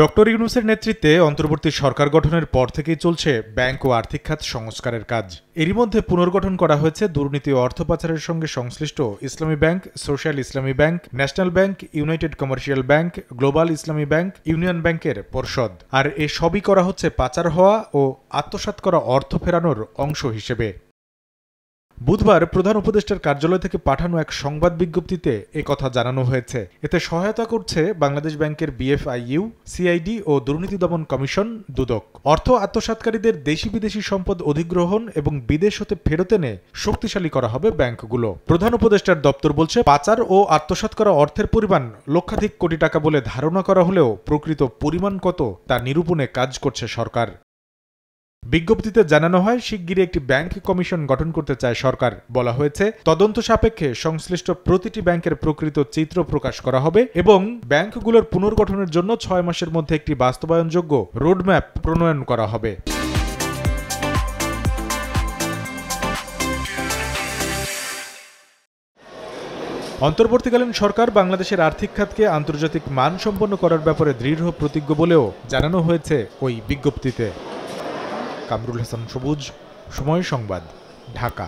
doctor ইউনুসের নেতৃত্বে অন্তর্বর্তী সরকার গঠনের পর থেকেই চলছে ব্যাংক ও আর্থিক খাত সংস্কারের কাজ এরই মধ্যে পুনর্গঠন করা হয়েছে দুর্নীতি ও অর্থ পাচারের সঙ্গে সংশ্লিষ্ট Islami bank social Islami bank national bank united commercial bank global Islami bank union ব্যাংকের পর্ষদ আর এ সবই করা হচ্ছে পাচার হওয়া ও আত্মসাত করা অর্থ ফেরানোর অংশ হিসেবে বুধবার প্রধান উপদেষ্টার কার্যালয় থেকে পাঠানো এক সংবাদ বিজ্ঞপ্তিতে কথা জানানো হয়েছে এতে সহায়তা করছে বাংলাদেশ ব্যাংকের বিএফআইইউ সিআইডি ও দুর্নীতি দমন কমিশন দুদক অর্থ আত্মসাতকারীদের দেশি বিদেশি সম্পদ অধিগ্রহণ এবং বিদেশ হতে ফেরত এনে শক্তিশালী করা হবে ব্যাংকগুলো প্রধান উপদেষ্টার দপ্তর বলছে পাচার ও আত্মসাত করা অর্থের পরিমাণ লক্ষাধিক কোটি টাকা বলে ধারণা করা হলেও প্রকৃত পরিমাণ কত তা নিরূপণে কাজ করছে সরকার বিজ্ঞপ্তিতে জানানো হয় শিগগিরই একটি ব্যাংক কমিশন গঠন করতে চায় সরকার বলা হয়েছে তদন্ত সাপেক্ষে সংশ্লিষ্ট প্রতিটি ব্যাংকের প্রকৃত চিত্র প্রকাশ করা হবে এবং ব্যাংকগুলোর পুনর্গঠনের জন্য ছয় মাসের মধ্যে একটি বাস্তবায়নযোগ্য রোডম্যাপ প্রণয়ন করা হবে অন্তর্বর্তীকালীন সরকার বাংলাদেশের আর্থিক খাতকে আন্তর্জাতিক মানসম্পন্ন করার ব্যাপারে দৃঢ় প্রতিজ্ঞ বলেও জানানো হয়েছে ওই বিজ্ঞপ্তিতে কামরুল হাসান সবুজ সময় সংবাদ ঢাকা